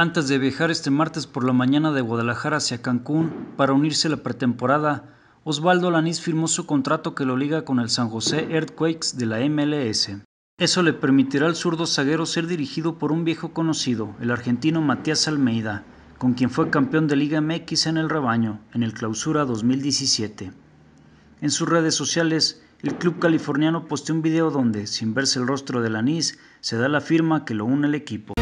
antes de viajar este martes por la mañana de Guadalajara hacia Cancún para unirse a la pretemporada, Osvaldo Lanís firmó su contrato que lo liga con el San José Earthquakes de la MLS. Eso le permitirá al zurdo zaguero ser dirigido por un viejo conocido, el argentino Matías Almeida, con quien fue campeón de Liga MX en el rebaño, en el clausura 2017. En sus redes sociales, el club californiano posteó un video donde, sin verse el rostro de Lanís, se da la firma que lo une al equipo.